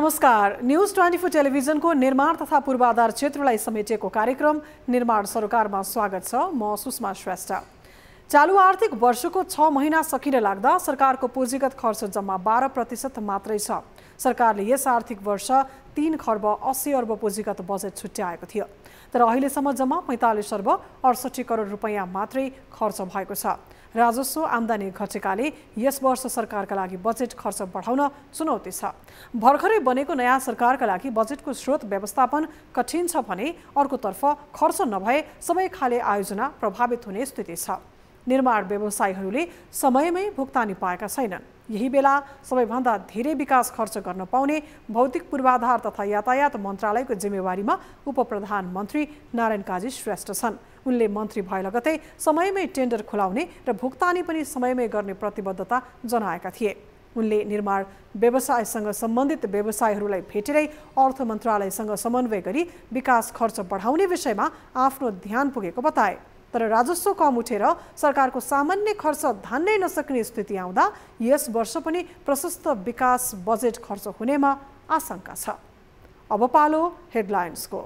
नमस्कार news twenty four टेलिभिजनको निर्माण तथा पूर्वाधार क्षेत्रलाई समेटिएको कार्यक्रम निर्माण सरकारमा स्वागत छ म सुषमा श्रेष्ठ चालु आर्थिक वर्षको छ महिना सकिन लाग्दा सरकारको पुँजीगत खर्च जम्मा बाह्र प्रतिशत मात्रै छ सरकारले यस आर्थिक वर्ष तिन खर्ब अस्सी अर्ब पुँजीगत बजेट छुट्याएको थियो तर अहिलेसम्म जम्मा पैँतालिस अर्ब अडसठी करोड रुपियाँ मात्रै खर्च भएको छ राजस्व आमदानी घटेकाले यस वर्ष सरकारका लागि बजेट खर्च बढाउन चुनौती छ भर्खरै बनेको नयाँ सरकारका लागि बजेटको स्रोत व्यवस्थापन कठिन छ भने अर्कोतर्फ खर्च नभए सबै खाले आयोजना प्रभावित हुने स्थिति छ निर्माण व्यवसायीहरूले समयमै भुक्तानी पाएका छैनन् यही बेला सबैभन्दा धेरै विकास खर्च गर्न पाउने भौतिक पूर्वाधार तथा यातायात मन्त्रालयको जिम्मेवारीमा उप प्रधानमन्त्री नारायण काजी श्रेष्ठ छन् उनले मन्त्री भए लगतै समयमै टेन्डर खुलाउने र भुक्तानी पनि समयमै गर्ने प्रतिबद्धता जनाएका थिए उनले निर्माण व्यवसायसँग सम्बन्धित व्यवसायहरूलाई भेटेरै अर्थ मन्त्रालयसँग समन्वय गरी विकास खर्च बढाउने विषयमा आफ्नो ध्यान पुगेको बताए तर राजस्व कम उठेर सरकारको सामान्य खर्च धान्नै नसक्ने स्थिति आउँदा यस वर्ष पनि प्रशस्त विकास बजेट खर्च हुनेमा आशंका छ अब पालो हेडलाइन्सको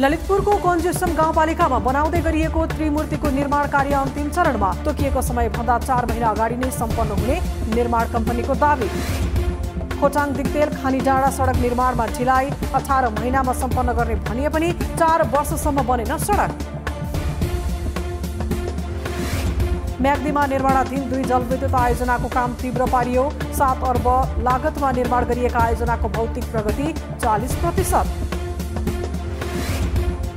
ललितपुरको कन्जेसन गाउँपालिकामा बनाउँदै गरिएको त्रिमूर्तिको निर्माण कार्य अन्तिम चरणमा तोकिएको समयभन्दा चार महिना अगाडि नै सम्पन्न हुने निर्माण कम्पनीको दावी खोटाङ दिग्तेल खानी डाँडा सडक निर्माणमा ढिलाइ अठार महिनामा सम्पन्न गर्ने भनिए पनि चार वर्षसम्म बनेन सडक म्याग्दीमा निर्माणाधीन दुई जलविद्युत आयोजनाको काम तीव्र पारियो सात अर्ब लागतमा निर्माण गरिएका आयोजनाको भौतिक प्रगति चालिस प्रतिशत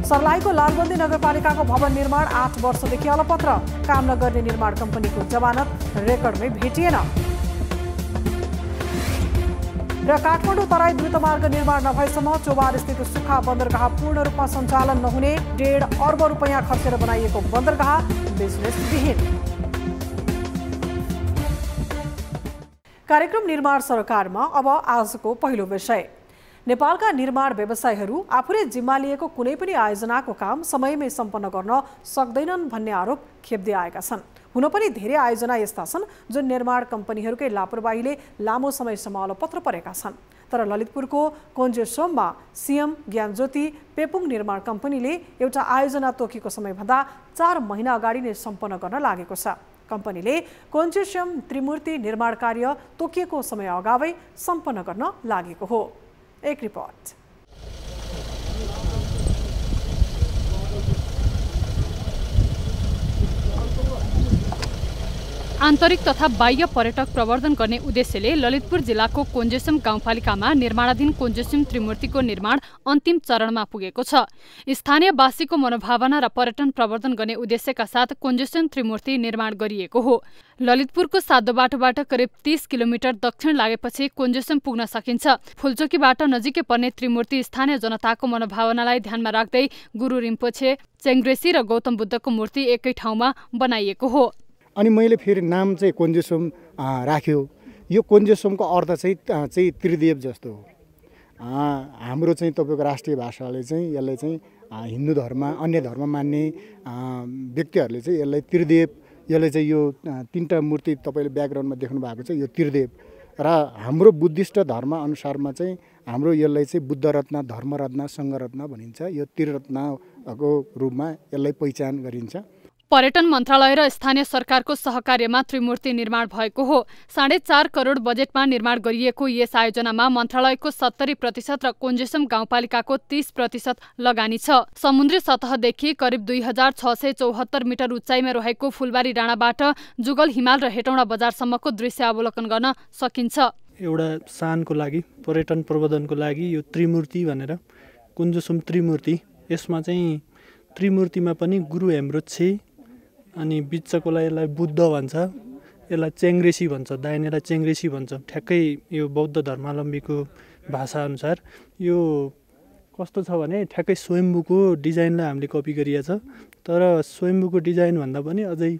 सर्लाहीको लालबन्दी नगरपालिकाको भवन निर्माण आठ वर्षदेखि अलपत्र काम नगर्ने निर्माण कम्पनीको जमानत रेकर्डमै भेटिएन र काठमाडौँ तराई द्रुतमार्ग निर्माण नभएसम्म चोबार स्थित सुक्खा बन्दरगाह पूर्ण रूपमा सञ्चालन नहुने डेढ अर्ब रुपियाँ खर्चेर बनाइएको बन्दरगाह विहीन कार्यक्रम निर्माण सरकारमा अब आजको पहिलो विषय नेपालका निर्माण व्यवसायीहरू आफूले जिम्मा लिएको कुनै पनि आयोजनाको काम समयमै सम्पन्न गर्न सक्दैनन् भन्ने आरोप खेप्दै आएका छन् हुन पनि धेरै आयोजना यस्ता छन् जुन निर्माण कम्पनीहरूकै लापरवाहीले लामो समयसम्म अलपत्र परेका छन् तर ललितपुरको कोन्जेसोममा सिएम ज्ञानज्योति पेपुङ निर्माण कम्पनीले एउटा आयोजना तोकेको समयभन्दा चार महिना अगाडि नै सम्पन्न गर्न लागेको छ कम्पनीले कोन्जेसियम त्रिमूर्ति निर्माण कार्य तोकिएको समय अगावै सम्पन्न गर्न लागेको हो एक रिपोर्ट आन्तरिक तथा बाह्य पर्यटक प्रवर्धन गर्ने उद्देश्यले ललितपुर जिल्लाको कोन्जेसम गाउँपालिकामा निर्माणाधीन कोन्जेसम त्रिमूर्तिको निर्माण अन्तिम चरणमा पुगेको छ स्थानीयवासीको मनोभावना र पर्यटन प्रवर्धन गर्ने उद्देश्यका साथ कोन्जेसम त्रिमूर्ति निर्माण गरिएको हो ललितपुरको सादोबाटोबाट करिब तीस किलोमिटर दक्षिण लागेपछि कोन्जेसम पुग्न सकिन्छ फुलचोकीबाट नजिकै पर्ने त्रिमूर्ति स्थानीय जनताको मनोभावनालाई ध्यानमा राख्दै गुरु रिम्पोछे चेङ्ग्रेसी र गौतम बुद्धको मूर्ति एकै ठाउँमा बनाइएको हो अनि मैले फेरि नाम चाहिँ कोन्जेसोम राख्यो यो कोन्जेसोमको अर्थ चाहिँ चाहिँ त्रिदेव जस्तो हो हाम्रो चाहिँ तपाईँको राष्ट्रिय भाषाले चाहिँ यसलाई चाहिँ हिन्दू धर्म अन्य धर्म मान्ने व्यक्तिहरूले चाहिँ यसलाई त्रिदेव यसले चाहिँ यो तिनवटा मूर्ति तपाईँले ब्याकग्राउन्डमा देख्नु भएको छ यो त्रिदेव र हाम्रो बुद्धिस्ट धर्म अनुसारमा चाहिँ हाम्रो यसलाई चाहिँ बुद्ध रत्न धर्मरत्न सङ्घरत्न भनिन्छ यो त्रिरत्नको रूपमा यसलाई पहिचान गरिन्छ पर्यटन मन्त्रालय र स्थानीय सरकारको सहकार्यमा त्रिमूर्ति निर्माण भएको हो साढे चार करोड बजेटमा निर्माण गरिएको यस आयोजनामा मन्त्रालयको सत्तरी प्रतिशत र कोन्जेसम गाउँपालिकाको तीस प्रतिशत लगानी छ समुद्री सतहदेखि करिब दुई हजार छ सय चौहत्तर मिटर उचाइमा रहेको फुलबारी डाँडाबाट जुगल हिमाल र हेटौँडा बजारसम्मको दृश्य अवलोकन गर्न सकिन्छ एउटा सानको लागि पर्यटन प्रबन्धनको लागि यो त्रिमूर्ति भनेर कुञ्जसुम त्रिमूर्ति यसमा चाहिँ त्रिमूर्तिमा पनि गुरु छे अनि बिचकोलाई यसलाई बुद्ध भन्छ यसलाई चेङ्ग्रेसी भन्छ दाहिनेलाई चेङ्ग्रेसी भन्छ ठ्याक्कै यो बौद्ध धर्मावलम्बीको भाषाअनुसार यो कस्तो छ भने ठ्याक्कै स्वयम्भूको डिजाइनलाई हामीले कपी गरिएको छ तर स्वयम्भूको डिजाइनभन्दा पनि अझै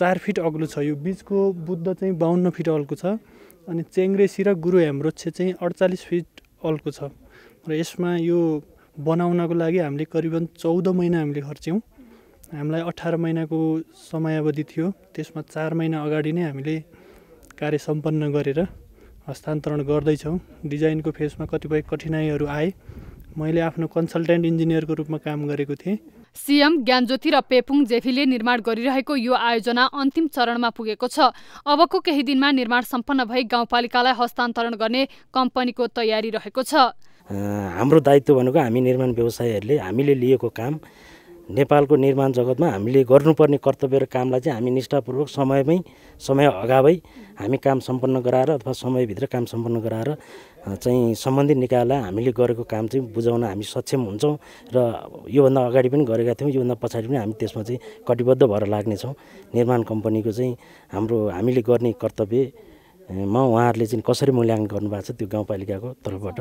चार फिट अग्लो छ यो बिचको बुद्ध चाहिँ बाहन्न फिट अल्को छ अनि चेङ्ग्रेसी र गुरु हेम्रोच्छे चाहिँ अडचालिस फिट अल्को छ र यसमा यो बनाउनको लागि हामीले करिबन चौध महिना हामीले खर्च्यौँ हामीलाई अठार महिनाको समयावधि थियो त्यसमा चार महिना अगाडि नै हामीले कार्य सम्पन्न गरेर हस्तान्तरण गर्दैछौँ डिजाइनको फेसमा कतिपय कठिनाइहरू आए मैले आफ्नो कन्सल्टेन्ट इन्जिनियरको रूपमा काम गरेको थिएँ सिएम ज्ञानज्योति र पेपुङ जेफीले निर्माण गरिरहेको यो आयोजना अन्तिम चरणमा पुगेको छ अबको केही दिनमा निर्माण सम्पन्न भई गाउँपालिकालाई हस्तान्तरण गर्ने कम्पनीको तयारी रहेको छ हाम्रो दायित्व भनेको हामी निर्माण व्यवसायहरूले हामीले लिएको काम नेपालको निर्माण जगतमा हामीले गर्नुपर्ने कर्तव्य र कामलाई चाहिँ हामी निष्ठापूर्वक समयमै समय अगावै हामी काम सम्पन्न गराएर अथवा समयभित्र काम सम्पन्न गराएर चाहिँ सम्बन्धित निकायलाई हामीले गरेको काम चाहिँ बुझाउन हामी सक्षम हुन्छौँ र योभन्दा अगाडि पनि गरेका थियौँ योभन्दा पछाडि पनि हामी त्यसमा चाहिँ कटिबद्ध भएर लाग्नेछौँ निर्माण कम्पनीको चाहिँ हाम्रो हामीले गर्ने कर्तव्यमा उहाँहरूले चाहिँ कसरी मूल्याङ्कन गर्नुभएको छ त्यो गाउँपालिकाको तर्फबाट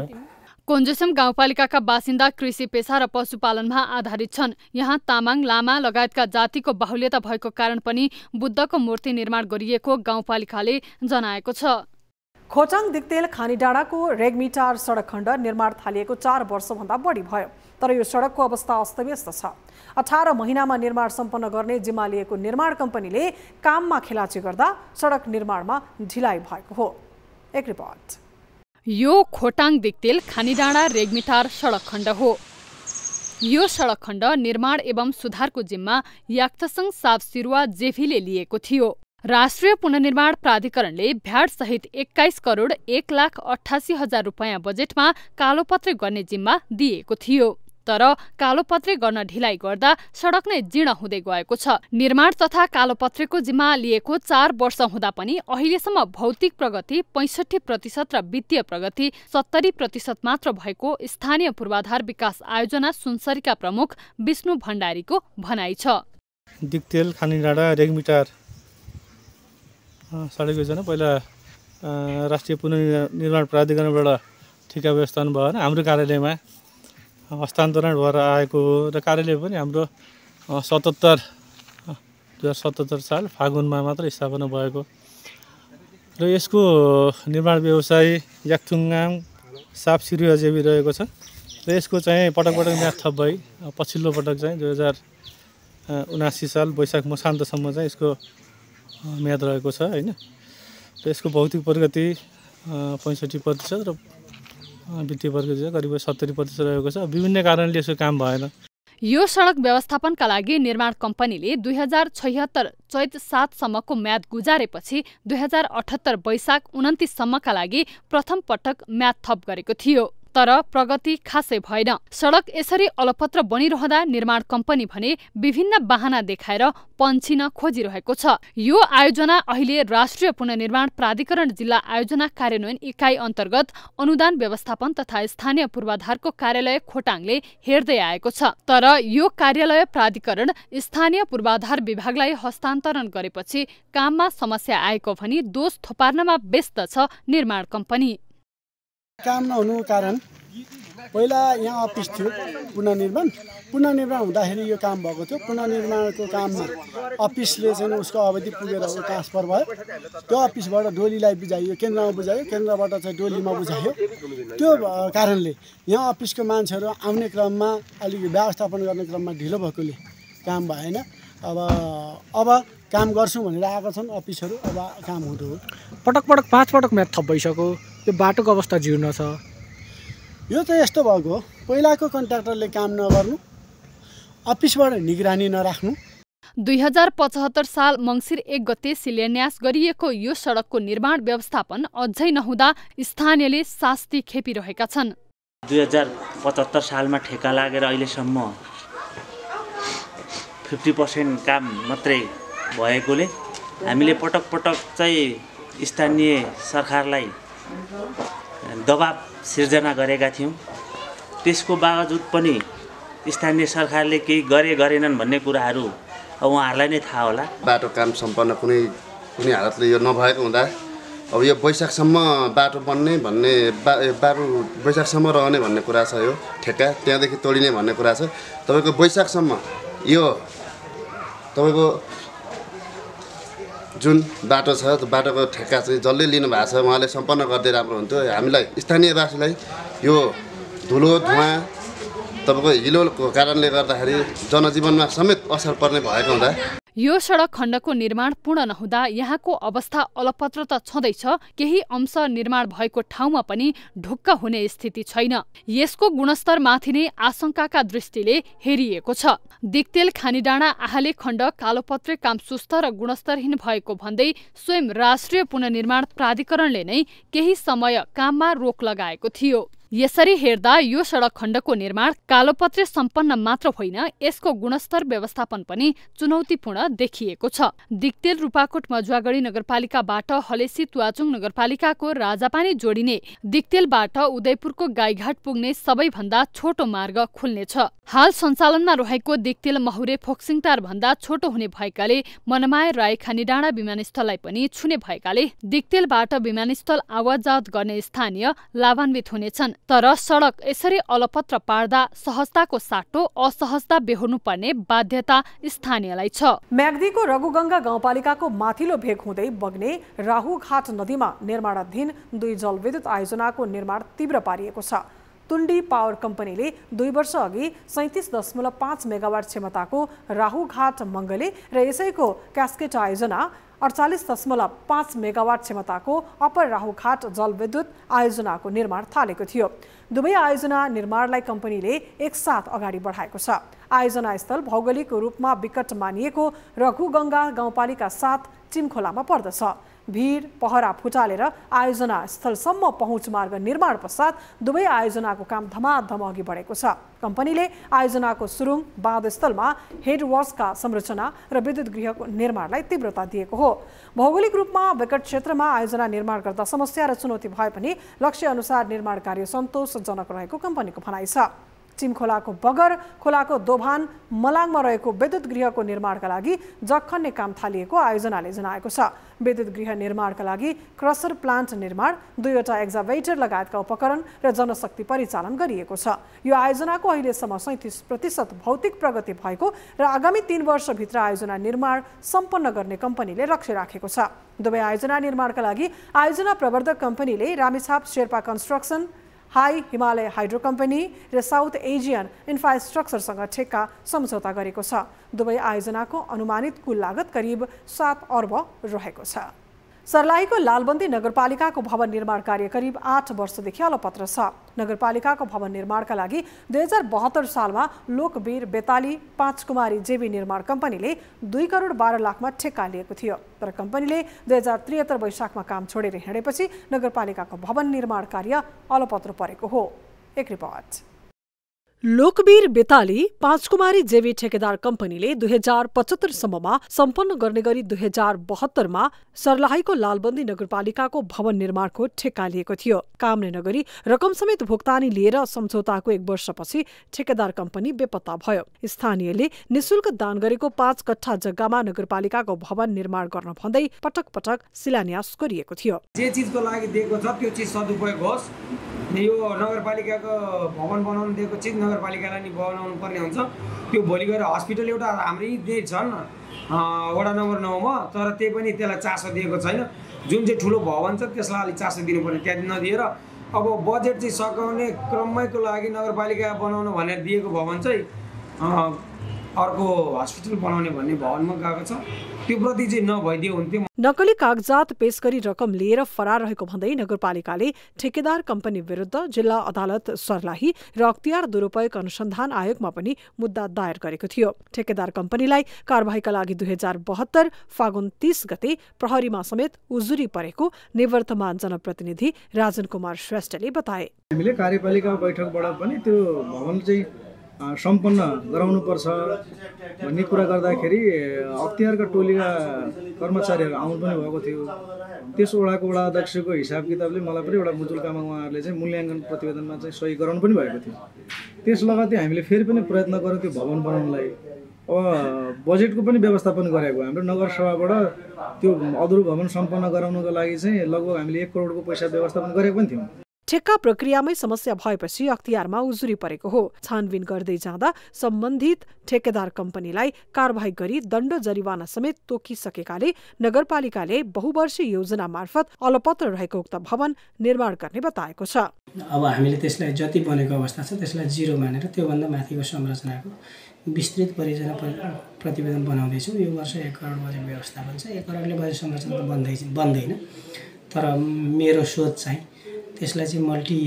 कोन्जेसम गाउँपालिकाका बासिन्दा कृषि पेसा र पशुपालनमा आधारित छन् यहाँ तामाङ लामा लगायतका जातिको बाहुल्यता भएको कारण पनि बुद्धको मूर्ति निर्माण गरिएको गाउँपालिकाले जनाएको छ खोटाङ दिक्तेल डाँडाको रेग्मिटार सडक खण्ड निर्माण थालिएको चार वर्षभन्दा बढी भयो तर यो सडकको अवस्था अस्तव्यस्त छ अठार महिनामा निर्माण सम्पन्न गर्ने जिम्मा लिएको निर्माण कम्पनीले काममा खेलाची गर्दा सडक निर्माणमा ढिलाइ भएको हो एक रिपोर्ट यो खोटाङ दिक्तेल खानीडाँडा रेग्मिटार सडक खण्ड हो यो सडक खण्ड निर्माण एवं सुधारको जिम्मा याक्थसङ सिरुवा जेफीले लिएको थियो राष्ट्रिय पुननिर्माण प्राधिकरणले भ्याडसहित एक्काइस करोड एक लाख अठासी हजार रुपियाँ बजेटमा कालोपत्रे गर्ने जिम्मा दिएको थियो तर कालोपत्रे गर्न ढिलाइ गर्दा सडक नै जीर्ण हुँदै गएको छ निर्माण तथा कालोपत्रेको जिम्मा लिएको चार वर्ष हुँदा पनि अहिलेसम्म भौतिक प्रगति पैँसठी प्रतिशत र वित्तीय प्रगति सत्तरी प्रतिशत मात्र भएको स्थानीय पूर्वाधार विकास आयोजना सुनसरीका प्रमुख विष्णु भण्डारीको भनाइ छ दिक्तेल खानेडाँडा रेगमिटार सडक योजना पहिला राष्ट्रिय पुनर्निर्माण प्राधिकरणबाट ठिका व्यवस्थापन भएन हाम्रो कार्यालयमा हस्तान्तरण भएर आएको हो र कार्यालय पनि हाम्रो सतहत्तर दुई हजार सतहत्तर साल फागुनमा मात्र स्थापना भएको र यसको निर्माण व्यवसाय याक्थुङ्गाम साप सिरुहजेवी रहेको छ र यसको चाहिँ पटक पटक म्याद थप भई पछिल्लो पटक चाहिँ दुई हजार उनासी साल वैशाख मसान्तसम्म चाहिँ यसको म्याद रहेको छ होइन र यसको भौतिक प्रगति पैँसठी प्रतिशत र वित्तीय वर्गको करिब सत्तरी प्रतिशत रहेको छ विभिन्न कारणले यसको काम भएन यो सडक व्यवस्थापनका लागि निर्माण कम्पनीले दुई हजार छयत्तर चैत सातसम्मको म्याद गुजारेपछि दुई हजार अठहत्तर वैशाख उन्तिससम्मका लागि प्रथम पटक म्याद थप गरेको थियो तर प्रगति खासै भएन सडक यसरी अलपत्र बनिरहँदा निर्माण कम्पनी भने विभिन्न बाहना देखाएर पन्छिन खोजिरहेको छ यो आयोजना अहिले राष्ट्रिय पुननिर्माण प्राधिकरण जिल्ला आयोजना कार्यान्वयन इकाइ अन्तर्गत अनुदान व्यवस्थापन तथा स्थानीय पूर्वाधारको कार्यालय खोटाङले हेर्दै आएको छ तर यो कार्यालय प्राधिकरण स्थानीय पूर्वाधार विभागलाई हस्तान्तरण गरेपछि काममा समस्या आएको भनी दोष थोपार्नमा व्यस्त छ निर्माण कम्पनी काम नहुनुको कारण पहिला यहाँ अफिस थियो पुनर्निर्माण पुनर्निर्माण हुँदाखेरि यो काम भएको थियो पुनर्निर्माणको काममा अफिसले चाहिँ उसको अवधि पुगेर ट्रान्सफर भयो त्यो अफिसबाट डोलीलाई बुझाइयो केन्द्रमा बुझायो केन्द्रबाट चाहिँ डोलीमा बुझायो त्यो कारणले यहाँ अफिसको मान्छेहरू आउने क्रममा अलिक व्यवस्थापन गर्ने क्रममा ढिलो भएकोले काम भएन अब अब काम गर्छौँ भनेर आएका छन् अफिसहरू अब काम हुँदो पटक पटक पाँच पटक म्याथ थप भइसक्यो त्यो बाटोको अवस्था जिर्न छ यो त यस्तो भएको हो पहिलाको कन्ट्र्याक्टरले काम नगर्नु अफिसबाट निगरानी नराख्नु दुई हजार पचहत्तर साल मङ्सिर एक गते शिलान्यास गरिएको यो सडकको निर्माण व्यवस्थापन अझै नहुँदा स्थानीयले शास्ति खेपिरहेका छन् दुई हजार पचहत्तर सालमा ठेका लागेर अहिलेसम्म फिफ्टी पर्सेन्ट काम मात्रै भएकोले हामीले पटक पटक चाहिँ स्थानीय सरकारलाई दबाब सिर्जना गरेका थियौँ त्यसको बावजुद पनि स्थानीय सरकारले केही गरे गरेनन् भन्ने कुराहरू अब उहाँहरूलाई नै थाहा होला बाटो काम सम्पन्न कुनै कुनै हालतले यो नभएको हुँदा अब यो वैशाखसम्म बाटो बन्ने भन्ने बाटो वैशाखसम्म रहने भन्ने कुरा छ यो ठेक्का त्यहाँदेखि तोडिने भन्ने कुरा छ तपाईँको वैशाखसम्म यो तपाईँको जुन बाटो छ त्यो बाटोको ठेक्का चाहिँ जसले लिनुभएको छ उहाँले सम्पन्न गर्दै राम्रो हुन्थ्यो हामीलाई स्थानीयवासीलाई यो धुलो धुवाँ तपाईँको हिलोको कारणले गर्दाखेरि जनजीवनमा समेत असर पर्ने भएको हुँदा यो सडक खण्डको निर्माण पूर्ण नहुँदा यहाँको अवस्था अलपत्र त छँदैछ केही अंश निर्माण भएको ठाउँमा पनि ढुक्क हुने स्थिति छैन यसको गुणस्तरमाथि नै आशंकाका दृष्टिले हेरिएको छ दिक्तेल खानीडाँडा आहाले खण्ड कालोपत्रे काम सुस्त र गुणस्तरहीन भएको भन्दै स्वयं राष्ट्रिय पुननिर्माण प्राधिकरणले नै केही समय काममा रोक लगाएको थियो यसरी हेर्दा यो सडक खण्डको निर्माण कालोपत्रे सम्पन्न मात्र होइन यसको गुणस्तर व्यवस्थापन पनि चुनौतीपूर्ण देखिएको छ दिक्तेल रूपाकोट मजुवागढी नगरपालिकाबाट हलेसी तुवाचुङ नगरपालिकाको राजापानी जोडिने दिक्तेलबाट उदयपुरको गाईघाट पुग्ने सबैभन्दा छोटो मार्ग खुल्नेछ हाल सञ्चालनमा रहेको दिक्तेल महुरे फोक्सिङटार भन्दा छोटो हुने भएकाले मनमाय राई खानीडाँडा विमानस्थललाई पनि छुने भएकाले दिक्तेलबाट विमानस्थल आवाजावत गर्ने स्थानीय लाभान्वित हुनेछन् तर सडक यसरी अलपत्र पार्दा सहजताको साटो असहजता बेहोर्नुपर्ने बाध्यता स्थानीयलाई छ म्याग्दीको रघुगङ्गा गाउँपालिकाको माथिल्लो भेग हुँदै बग्ने राहुघाट नदीमा निर्माणाधीन दुई जलविद्युत आयोजनाको निर्माण तीव्र पारिएको छ तुण्डी पावर कम्पनीले दुई वर्ष अघि सैतिस दशमलव पाँच मेगावाट क्षमताको राहुघाट मङ्गले र यसैको क्यास्केट आयोजना अडचालिस दशमलव पाँच मेगावाट क्षमताको अप्पर राहुघाट जलविद्युत आयोजनाको निर्माण थालेको थियो दुवै आयोजना निर्माणलाई कम्पनीले एकसाथ अगाडि बढाएको छ आयोजना स्थल भौगोलिक रूपमा विकट मानिएको रघुगङ्गा गाउँपालिका साथ चिमखोलामा पर्दछ भिड पहरा फुटालेर आयोजना स्थलसम्म पहुँच मार्ग निर्माण पश्चात दुवै आयोजनाको काम धमाधम अघि बढेको छ कम्पनीले आयोजनाको सुरुङ बाँधस्थलमा हेडवर्सका संरचना र विद्युत गृहको निर्माणलाई तीव्रता दिएको हो भौगोलिक रूपमा विकट क्षेत्रमा आयोजना निर्माण गर्दा समस्या र चुनौती भए पनि लक्ष्य अनुसार निर्माण कार्य सन्तोषजनक रहेको कम्पनीको भनाइ छ चिमखोलाको बगर खोलाको दोभान मलाङमा रहेको विद्युत गृहको निर्माणका लागि जखन्ने काम थालिएको आयोजनाले जनाएको छ विद्युत गृह निर्माणका लागि क्रसर प्लान्ट निर्माण दुईवटा एक्जाभेटर लगायतका उपकरण र जनशक्ति परिचालन गरिएको छ यो आयोजनाको अहिलेसम्म सैतिस प्रतिशत भौतिक प्रगति भएको र आगामी तीन वर्षभित्र आयोजना निर्माण सम्पन्न गर्ने कम्पनीले लक्ष्य राखेको छ दुवै आयोजना निर्माणका लागि आयोजना प्रवर्धक कम्पनीले Ramechhap Sherpa construction high Himalaya hydro company र साउथ एजियन इन्फ्रास्ट्रक्चरसँग ठेक्का सम्झौता गरेको छ दुवै आयोजनाको अनुमानित कुल लागत करिब सात अर्ब रहेको छ सर्लाहीको लालबन्दी नगरपालिकाको भवन निर्माण कार्य करिब आठ वर्षदेखि अलपत्र छ नगरपालिकाको भवन निर्माणका लागि दुई हजार बहत्तर सालमा लोकवीर बेताली पाँच कुमारी जेबी निर्माण कम्पनीले दुई करोड बाह्र लाखमा ठेक्का लिएको थियो तर कम्पनीले दुई हजार त्रिहत्तर वैशाखमा काम छोडेर हिँडेपछि नगरपालिकाको भवन निर्माण कार्य अलपत्र परेको हो एक रिपोर्ट लोकवीर बेताली पाँचकुमारी जेवी ठेकेदार कम्पनीले दुई हजार पचहत्तरसम्ममा सम्पन्न गर्ने गरी दुई हजार बहत्तरमा सर्लाहीको लालबन्दी नगरपालिकाको भवन निर्माणको ठेक्का लिएको थियो काम नै नगरी रकम समेत भुक्तानी लिएर सम्झौताको एक वर्षपछि ठेकेदार कम्पनी बेपत्ता भयो स्थानीयले निशुल्क दान गरेको पाँच कट्ठा जग्गामा नगरपालिकाको भवन निर्माण गर्न भन्दै पटक पटक शिलान्यास गरिएको थियो जे चिजको लागि दिएको छ त्यो चिज सदुपयोग होस् यो नगरपालिकाको भवन बनाउनु दिएको चिज नगरपालिकालाई नि बनाउनु पर्ने हुन्छ त्यो भोलि गएर हस्पिटल एउटा हाम्रै त्यही छन् वडा नम्बर नौमा तर त्यही पनि त्यसलाई चासो दिएको छैन जुन चाहिँ ठुलो भवन छ त्यसलाई अलिक चासो दिनुपर्ने त्यहाँ नदिएर अब बजेट चाहिँ सघाउने क्रममैको लागि नगरपालिका बनाउनु भनेर दिएको भवन चाहिँ अर्को हस्पिटल बनाउने भन्ने भवनमा गएको छ त्यो चाहिँ नभइदियो नक्कली कागजात पेश गरी रकम लिएर फरार रहेको भन्दै नगरपालिकाले ठेकेदार कम्पनी विरुद्ध जिल्ला अदालत सर्लाही र अख्तियार दुरूपयोग अनुसन्धान आयोगमा पनि मुद्दा दायर गरेको थियो ठेकेदार कम्पनीलाई कारवाहीका लागि दुई हजार बहत्तर फागुन तीस गते प्रहरीमा समेत उजुरी परेको निवर्तमान जनप्रतिनिधि राजन कुमार श्रेष्ठले बताए हामीले कार्यपालिका बैठकबाट पनि त्यो भवन चाहिँ सम्पन्न गराउनुपर्छ भन्ने कुरा गर्दाखेरि अख्तियारका टोलीका कर्मचारीहरू आउनु पनि भएको थियो त्यस वडाको वडा अध्यक्षको हिसाब किताबले मलाई पनि एउटा मुजुल मुजुल्कामा उहाँहरूले चाहिँ मूल्याङ्कन प्रतिवेदनमा चाहिँ सही गराउनु पनि भएको थियो त्यस लगत्तै हामीले फेरि पनि प्रयत्न गऱ्यौँ त्यो भवन बनाउनलाई अब बजेटको पनि व्यवस्थापन गरेको हाम्रो नगरसभाबाट त्यो अधुरो भवन सम्पन्न गराउनको लागि चाहिँ लगभग हामीले एक करोडको पैसा व्यवस्थापन गरेको पनि थियौँ ठेक्का प्रक्रियामै समस्या भएपछि अख्तियारमा उजुरी परेको हो छानबिन गर्दै जाँदा सम्बन्धित ठेकेदार कम्पनीलाई कारवाही गरी दण्ड जरिवाना समेत तोकिसकेकाले नगरपालिकाले बहुवर्षीय योजना मार्फत अलपत्र रहेको उक्त भवन निर्माण गर्ने बताएको छ अब हामीले त्यसलाई जति बनेको अवस्था छ त्यसलाई जिरो मानेर त्योभन्दा माथिको संरचनाको विस्तृत परियोजना प्रतिवेदन बनाउँदैछौँ यो वर्ष एक करोड बजेट व्यवस्थापन छ एक करोडले बजेट संरचना त बन्दै बन्दैन तर मेरो सोच चाहिँ त्यसलाई चाहिँ मल्टी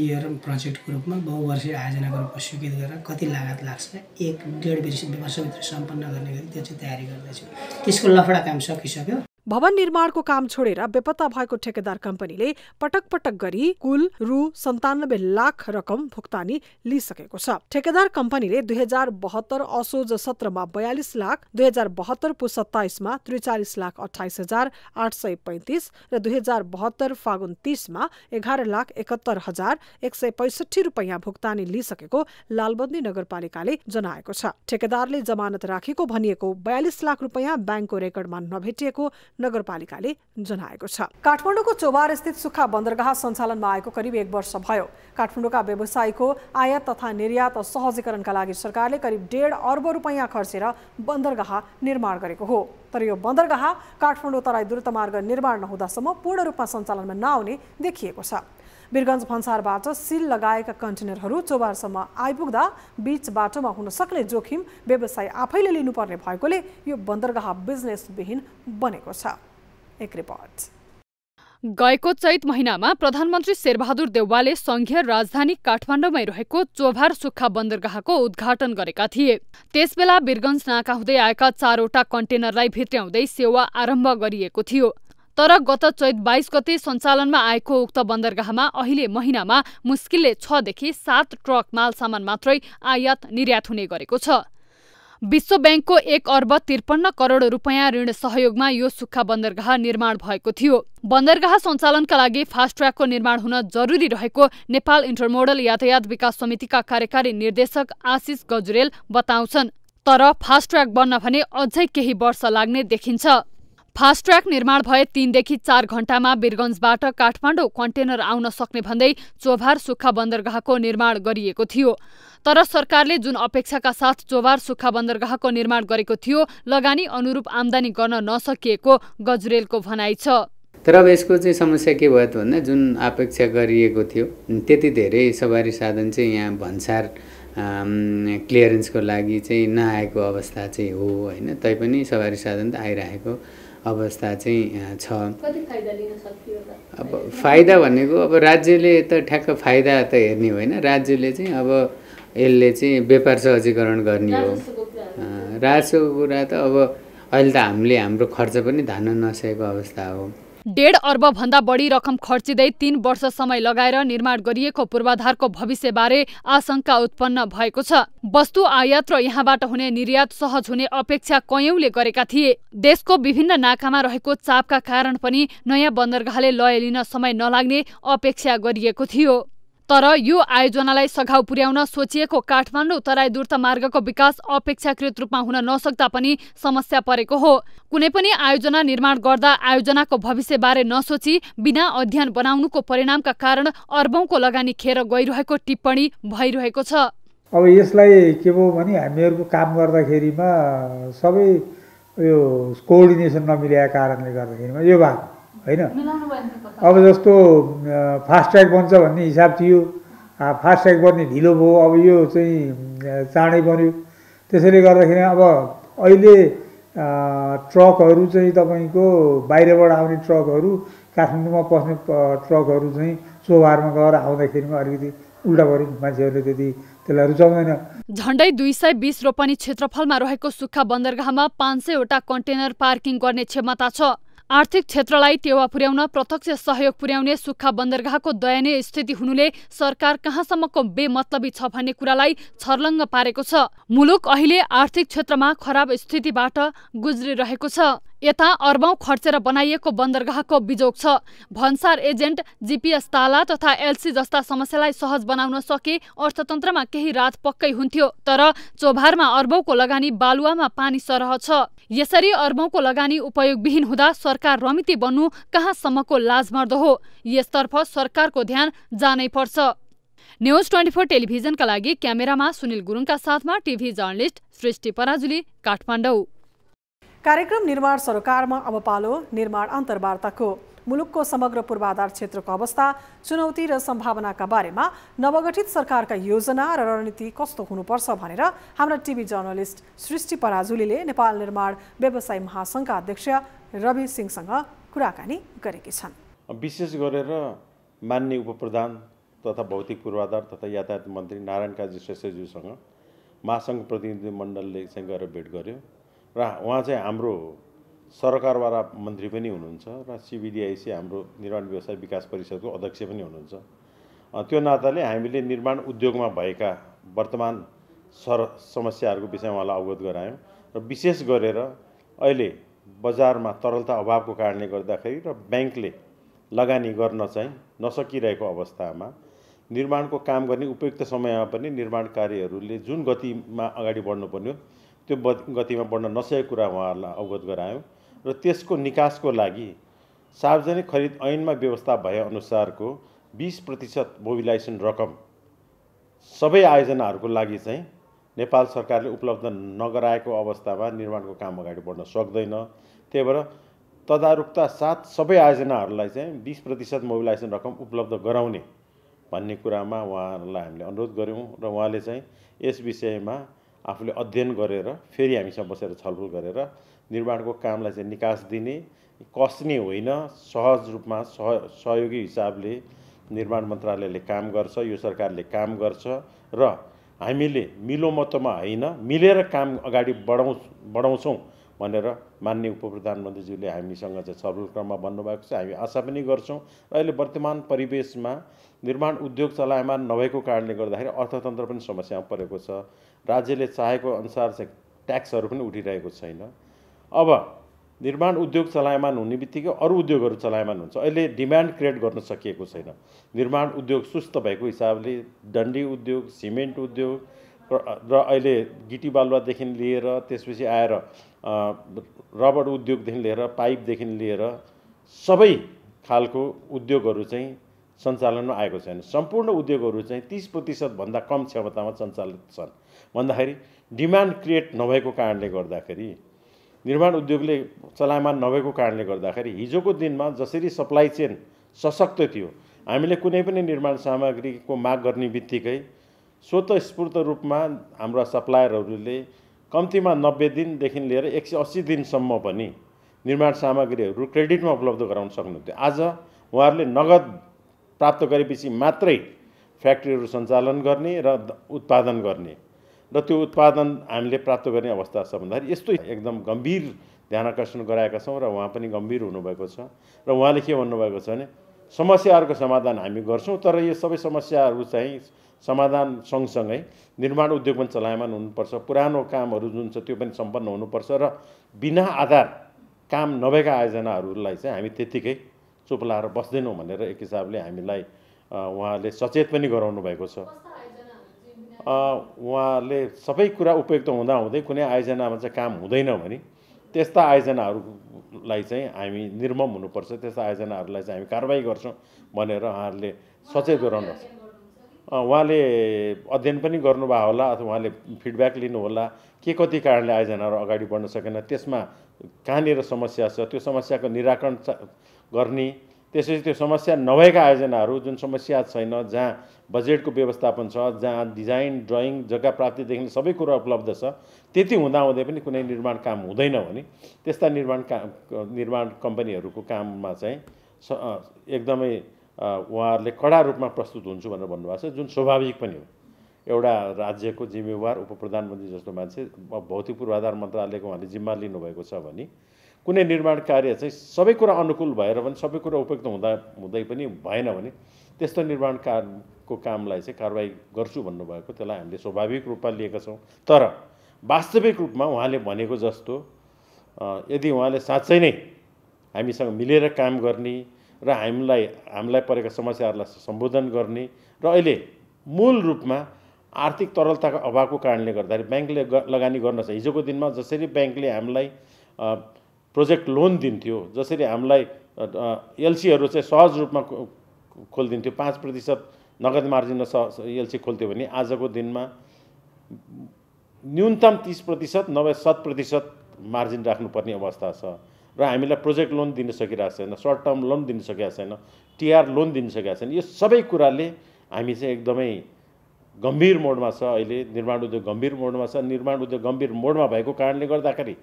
इयर प्रोजेक्टको रूपमा बहुवर्षीय आयोजना रूपमा स्वीकृत गरेर कति लागत लाग्छ एक डेढ वर्ष वर्षभित्र सम्पन्न गर्ने गरी त्यो चाहिँ तयारी गर्दैछु त्यसको लफडा काम सकिसक्यो भवन निर्माणको काम छोडेर बेपत्ता भएको ठेकेदार कम्पनीले पटक पटक गरी कुल रु सन्तानब्बे लाख रकम भुक्तानी लिइसकेको छ ठेकेदार कम्पनीले दुई हजार बहत्तर असोज सत्रमा बयालिस लाख दुई हजार बहत्तर पु सत्ताइसमा त्रिचालिस लाख अठाइस हजार आठ सय पैँतिस र दुई हजार बहत्तर फागुन तिसमा एघार लाख एकहत्तर हजार एक सय पैसठी रुपियाँ भुक्तानी लिइसकेको लालबन्दी नगरपालिकाले जनाएको छ ठेकेदारले जमानत राखेको भनिएको बयालिस लाख रुपियाँ ब्याङ्कको रेकर्डमा नभेटिएको नगरपालिकाले जनाएको छ काठमाडौँको चोबार स्थित सुक्खा बन्दरगाह सञ्चालनमा आएको करिब एक वर्ष भयो काठमाडौँका व्यवसायको आयात तथा निर्यात सहजीकरणका लागि सरकारले करिब डेढ अर्ब रुपियाँ खर्चेर बन्दरगाह निर्माण गरेको हो तर यो बन्दरगाह काठमाडौँ तराई द्रुत मार्ग निर्माण नहुँदासम्म पूर्ण रूपमा सञ्चालनमा नआउने देखिएको छ वीरगञ्ज भन्सारबाट सिल लगाएका कन्टेनरहरू चोबारसम्म आइपुग्दा बीच बाटोमा हुन सक्ने जोखिम व्यवसाय आफैले लिनुपर्ने भएकोले यो बन्दरगाह बिजनेस विहीन बनेको छ एक रिपोर्ट गएको चैत महिनामा प्रधानमन्त्री शेरबहादुर देउवाले सङ्घीय राजधानी काठमाडौँमै रहेको चोभार सुक्खा बन्दरगाहको उद्घाटन गरेका थिए त्यसबेला वीरगंज नाका हुँदै आएका चारवटा कन्टेनरलाई भित्र्याउँदै सेवा आरम्भ गरिएको थियो तर गत चैत बाइस गते सञ्चालनमा आएको उक्त बन्दरगाहमा अहिले महिनामा मुस्किलले छदेखि सात ट्रक माल सामान मात्रै आयात निर्यात हुने गरेको छ विश्व ब्याङ्कको एक अर्ब त्रिपन्न करोड रुपियाँ ऋण सहयोगमा यो सुक्खा बन्दरगाह निर्माण भएको थियो बन्दरगाह सञ्चालनका लागि फास्ट ट्र्याकको निर्माण हुन जरुरी रहेको नेपाल इन्टरमोडल यातायात विकास समितिका कार्यकारी निर्देशक आशिष गजुरेल बताउँछन् तर फास्ट ट्र्याक बन्न भने अझै केही वर्ष लाग्ने देखिन्छ फास्ट्र्याक निर्माण भए तीनदेखि चार घण्टामा वीरगञ्जबाट काठमाडौँ कन्टेनर आउन सक्ने भन्दै चोभार सुक्खा बन्दरगाहको निर्माण गरिएको थियो तर सरकारले जुन अपेक्षाका साथ चोभार सुक्खा बन्दरगाहको निर्माण गरेको थियो लगानी अनुरूप आमदानी गर्न नसकिएको गजुरेलको भनाइ छ तर अब यसको चाहिँ समस्या के भयो त भन्दा जुन अपेक्षा गरिएको थियो त्यति धेरै सवारी साधन चाहिँ यहाँ भन्सार क्लियरेन्सको लागि चाहिँ नआएको अवस्था चाहिँ हो होइन तैपनि सवारी साधन त आइरहेको अवस्था चाहिँ छ अब फाइदा भनेको अब राज्यले त ठ्याक्क फाइदा त हेर्ने होइन राज्यले चाहिँ अब यसले चाहिँ व्यापार सहजीकरण गर्ने हो राजस्वको कुरा त अब अहिले त हामीले हाम्रो खर्च पनि धान्न नसकेको अवस्था हो डेढ अर्ब भन्दा बढी रकम खर्चिँदै तीन वर्ष समय लगाएर निर्माण गरिएको पूर्वाधारको भविष्यबारे आशंका उत्पन्न भएको छ वस्तु आयात र यहाँबाट हुने निर्यात सहज हुने अपेक्षा कयौंले गरेका थिए देशको विभिन्न नाकामा रहेको चापका कारण पनि नयाँ बन्दरगाहले लय लिन समय नलाग्ने अपेक्षा गरिएको थियो तर यो आयोजनालाई सघाउ पुर्याउन सोचिएको काठमाडौँ तराई दूर्त मार्गको विकास अपेक्षाकृत रूपमा हुन नसक्दा पनि समस्या परेको हो कुनै पनि आयोजना निर्माण गर्दा आयोजनाको भविष्यबारे नसोची बिना अध्ययन बनाउनुको परिणामका कारण अर्बौंको लगानी खेर गइरहेको टिप्पणी भइरहेको छ अब यसलाई के भयो भने हामीहरूको काम गर्दाखेरिमा सबै यो कोअर्डिनेसन नमिलेका कारणले गर्दाखेरिमा यो भएको होइन अब जस्तो फास्ट ट्र्याक बन्छ भन्ने हिसाब थियो फास्ट ट्र्याक बन्ने ढिलो भयो अब यो चाहिँ चाँडै बन्यो त्यसैले गर्दाखेरि अब अहिले ट्रकहरू चाहिँ तपाईँको बाहिरबाट आउने ट्रकहरू काठमाडौँमा पस्ने ट्रकहरू चाहिँ चोभारमा गएर आउँदाखेरिमा अलिकति उल्टाभरि मान्छेहरूले त्यति त्यसलाई रुचाउँदैन झन्डै दुई सय बिस रोपनी क्षेत्रफलमा रहेको सुक्खा बन्दरगाहमा पाँच सयवटा कन्टेनर पार्किङ गर्ने क्षमता छ आर्थिक क्षेत्रलाई टेवा पुर्याउन प्रत्यक्ष सहयोग पुर्याउने सुक्खा बन्दरगाहको दयनीय स्थिति हुनुले सरकार कहाँसम्मको बेमतलबी छ भन्ने कुरालाई छर्लङ्ग पारेको छ मुलुक अहिले आर्थिक क्षेत्रमा खराब स्थितिबाट गुज्रिरहेको छ यता अर्बौँ खर्चेर बनाइएको बन्दरगाहको बिजोग छ भन्सार एजेन्ट जिपिएस ताला तथा एलसी जस्ता समस्यालाई सहज बनाउन सके अर्थतन्त्रमा केही रात पक्कै हुन्थ्यो तर चोभारमा अर्बौँको लगानी बालुवामा पानी सरह छ यसरी अर्बौंको लगानी उपयोगविहीन हुँदा सरकार रमिते बन्नु कहाँसम्मको लाजमर्दो हो यसतर्फ सरकारको ध्यान जानै पर्छ न्युज ट्वेन्टी फोर टेलिभिजनका लागि क्यामेरामा सुनिल गुरुङका साथमा टिभी जर्नलिस्ट सृष्टि पराजुली काठमाडौँ कार्यक्रम निर्माण सरकारमा अब पालो निर्माण अन्तर्वार्ताको मुलुकको समग्र पूर्वाधार क्षेत्रको अवस्था चुनौती र सम्भावनाका बारेमा नवगठित सरकारका योजना र रणनीति कस्तो हुनुपर्छ भनेर हाम्रा टिभी जर्नलिस्ट सृष्टि पराजुलीले नेपाल निर्माण व्यवसाय महासङ्घका अध्यक्ष रवि सिंहसँग कुराकानी गरेकी छन् विशेष गरेर मान्य उपप्रधान तथा भौतिक पूर्वाधार तथा यातायात मन्त्री नारायण काजी श्रेष्ठज्यूसँग महासङ्घ प्रतिनिधि मण्डलले चाहिँ गएर भेट गर्यो र उहाँ चाहिँ हाम्रो सरकारवाला मन्त्री पनि हुनुहुन्छ र सिबिडिआइसी हाम्रो निर्माण व्यवसाय विकास परिषदको अध्यक्ष पनि हुनुहुन्छ त्यो नाताले हामीले निर्माण उद्योगमा भएका वर्तमान सर समस्याहरूको विषयमा उहाँलाई अवगत गरायौँ र विशेष गरेर अहिले बजारमा तरलता अभावको कारणले गर्दाखेरि र ब्याङ्कले लगानी गर्न चाहिँ नसकिरहेको अवस्थामा निर्माणको काम गर्ने उपयुक्त समयमा पनि निर्माण कार्यहरूले जुन गतिमा अगाडि बढ्नुपर्ने त्यो गतिमा बढ्न नसकेको कुरा उहाँहरूलाई अवगत गरायौँ र त्यसको निकासको लागि सार्वजनिक खरिद ऐनमा व्यवस्था भएअनुसारको बिस प्रतिशत मोबिलाइजेसन रकम सबै आयोजनाहरूको लागि चाहिँ नेपाल सरकारले उपलब्ध नगराएको अवस्थामा निर्माणको काम अगाडि बढ्न सक्दैन त्यही भएर तदारुकता साथ सबै आयोजनाहरूलाई चाहिँ बिस प्रतिशत मोबिलाइजेसन रकम उपलब्ध गराउने भन्ने कुरामा उहाँहरूलाई हामीले अनुरोध गऱ्यौँ र उहाँले चाहिँ यस विषयमा आफूले अध्ययन गरेर फेरि हामीसँग बसेर छलफल गरेर निर्माणको कामलाई चाहिँ निकास दिने कस्ने होइन सहज रूपमा सह सहयोगी हिसाबले निर्माण मन्त्रालयले काम गर्छ यो सरकारले काम गर्छ र हामीले मिलोमतोमा होइन मिलेर काम अगाडि बढाउ बढाउँछौँ भनेर मान्य उप प्रधानमन्त्रीज्यूले हामीसँग चाहिँ छलफल क्रममा भन्नुभएको छ हामी आशा पनि गर्छौँ र अहिले वर्तमान परिवेशमा निर्माण उद्योग चलायमान नभएको कारणले गर्दाखेरि अर्थतन्त्र पनि समस्यामा परेको छ राज्यले चाहेको अनुसार चाहिँ ट्याक्सहरू पनि उठिरहेको छैन अब निर्माण उद्योग चलायमान हुने बित्तिकै अरू उद्योगहरू चलायमान हुन्छ अहिले डिमान्ड क्रिएट गर्न सकिएको छैन निर्माण उद्योग सुस्त भएको हिसाबले डन्डी उद्योग सिमेन्ट उद्योग र अहिले गिटी बालुवादेखि लिएर त्यसपछि आएर रबड उद्योगदेखि लिएर पाइपदेखि लिएर सबै खालको उद्योगहरू चाहिँ सञ्चालनमा आएको छैन सम्पूर्ण उद्योगहरू चाहिँ तिस प्रतिशतभन्दा कम क्षमतामा सञ्चालित छन् भन्दाखेरि डिमान्ड क्रिएट नभएको कारणले गर्दाखेरि निर्माण उद्योगले चलायमान नभएको कारणले गर्दाखेरि हिजोको दिनमा जसरी सप्लाई चेन सशक्त थियो हामीले कुनै पनि निर्माण सामग्रीको माग गर्ने बित्तिकै स्वतस्फूर्त रूपमा हाम्रा सप्लायरहरूले कम्तीमा नब्बे दिनदेखि लिएर एक सय अस्सी दिनसम्म पनि निर्माण सामग्रीहरू क्रेडिटमा उपलब्ध गराउन सक्नुहुन्थ्यो आज उहाँहरूले नगद प्राप्त गरेपछि मात्रै फ्याक्ट्रीहरू सञ्चालन गर्ने र उत्पादन गर्ने र त्यो उत्पादन हामीले प्राप्त गर्ने अवस्था छ भन्दाखेरि यस्तो एकदम गम्भीर ध्यान आकर्षण गराएका छौँ र उहाँ पनि गम्भीर हुनुभएको छ र उहाँले के भन्नुभएको छ भने समस्याहरूको समाधान हामी गर्छौँ तर यो सबै समस्याहरू चाहिँ समाधान सँगसँगै निर्माण उद्योग पनि चलायमान हुनुपर्छ पुरानो कामहरू जुन छ त्यो पनि सम्पन्न हुनुपर्छ र बिना आधार काम नभएका आयोजनाहरूलाई चाहिँ हामी त्यत्तिकै चुप लाएर बस्दैनौँ भनेर एक हिसाबले हामीलाई उहाँले सचेत पनि गराउनु भएको छ उहाँले सबै कुरा उपयुक्त हुँदाहुँदै कुनै आयोजनामा चाहिँ काम हुँदैन भने त्यस्ता आयोजनाहरूलाई चाहिँ हामी निर्मम हुनुपर्छ त्यस्ता आयोजनाहरूलाई चाहिँ हामी कारवाही गर्छौँ भनेर उहाँहरूले सचेत गराउनुपर्छ उहाँले अध्ययन पनि गर्नुभयो होला अथवा उहाँले फिडब्याक लिनुहोला के कति कारणले आयोजनाहरू अगाडि बढ्न सकेन त्यसमा कहाँनिर समस्या छ त्यो समस्याको निराकरण गर्ने त्यसपछि त्यो समस्या नभएका आयोजनाहरू जुन समस्या छैन जहाँ बजेटको व्यवस्थापन छ जहाँ डिजाइन ड्रइङ जग्गा प्राप्तिदेखि सबै कुरा उपलब्ध छ त्यति हुँदाहुँदै पनि कुनै निर्माण काम हुँदैन भने त्यस्ता निर्माण काम निर्माण कम्पनीहरूको काममा चाहिँ एकदमै उहाँहरूले कडा रूपमा प्रस्तुत हुन्छु भनेर भन्नुभएको छ जुन स्वाभाविक पनि हो एउटा राज्यको जिम्मेवार उप प्रधानमन्त्री जस्तो मान्छे भौतिक पूर्वाधार मन्त्रालयको उहाँले जिम्मा लिनुभएको छ भने कुनै निर्माण कार्य चाहिँ सबै कुरा अनुकूल भएर पनि सबै कुरा उपयुक्त हुँदा हुँदै पनि भएन भने त्यस्तो निर्माण कारको कामलाई चाहिँ कारवाही गर्छु भन्नुभएको त्यसलाई हामीले स्वाभाविक रूपमा लिएका छौँ तर वास्तविक रूपमा उहाँले भनेको जस्तो यदि उहाँले साँच्चै नै हामीसँग मिलेर काम गर्ने र हामीलाई हामीलाई परेका समस्याहरूलाई सम्बोधन गर्ने र अहिले मूल रूपमा आर्थिक तरलताको अभावको कारणले गर्दाखेरि ब्याङ्कले लगानी गर्न छ हिजोको दिनमा जसरी ब्याङ्कले हामीलाई प्रोजेक्ट लोन दिन्थ्यो जसरी हामीलाई एलसीहरू चाहिँ सहज रूपमा खोलिदिन्थ्यो पाँच प्रतिशत नगद मार्जिन स एलसी खोल्थ्यो भने आजको दिनमा न्यूनतम तिस प्रतिशत नभए सत प्रतिशत मार्जिन राख्नुपर्ने अवस्था छ र हामीलाई प्रोजेक्ट लोन दिन सकिरहेको छैन सर्ट टर्म लोन दिन सकेका छैन टिआर लोन दिन सकेका छैन यो सबै कुराले हामी चाहिँ एकदमै गम्भीर मोडमा छ अहिले निर्माण उद्योग गम्भीर मोडमा छ निर्माण उद्योग गम्भीर मोडमा भएको कारणले गर्दाखेरि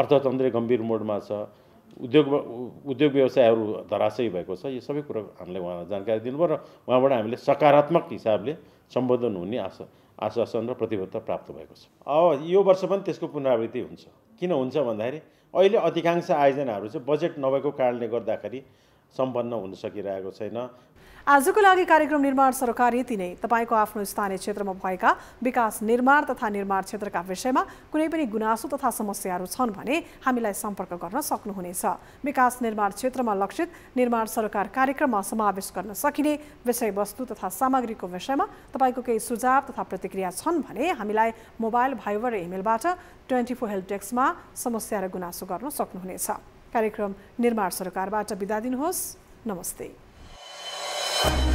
अर्थतन्त्र गम्भीर मोडमा छ उद्योग उद्योग व्यवसायहरू धराशय भएको छ यो सबै कुरो हामीले उहाँलाई जानकारी दिनुभयो र उहाँबाट हामीले सकारात्मक हिसाबले सम्बोधन हुने आशा आश्वासन र प्रतिबद्धता प्राप्त भएको छ अब यो वर्ष पनि त्यसको पुनरावृत्ति हुन्छ किन हुन्छ भन्दाखेरि अहिले अधिकांश आयोजनाहरू चाहिँ बजेट नभएको कारणले गर्दाखेरि सम्पन्न हुन सकिरहेको छैन आजको लागि कार्यक्रम निर्माण यति नै तपाईँको आफ्नो स्थानीय क्षेत्रमा भएका विकास निर्माण तथा निर्माण क्षेत्रका विषयमा कुनै पनि गुनासो तथा समस्याहरू छन् भने हामीलाई सम्पर्क गर्न सक्नुहुनेछ विकास निर्माण क्षेत्रमा लक्षित निर्माण सरकार कार्यक्रममा समावेश गर्न सकिने विषयवस्तु तथा सामग्रीको विषयमा तपाईँको केही सुझाव तथा प्रतिक्रिया छन् भने हामीलाई मोबाइल भाइबर र इमेलबाट ट्वेन्टी फोर हेल्प डेस्कमा समस्या र गुनासो गर्न सक्नुहुनेछ कार्यक्रम निर्माण सरकारबाट बिदा दिनुहोस् नमस्ते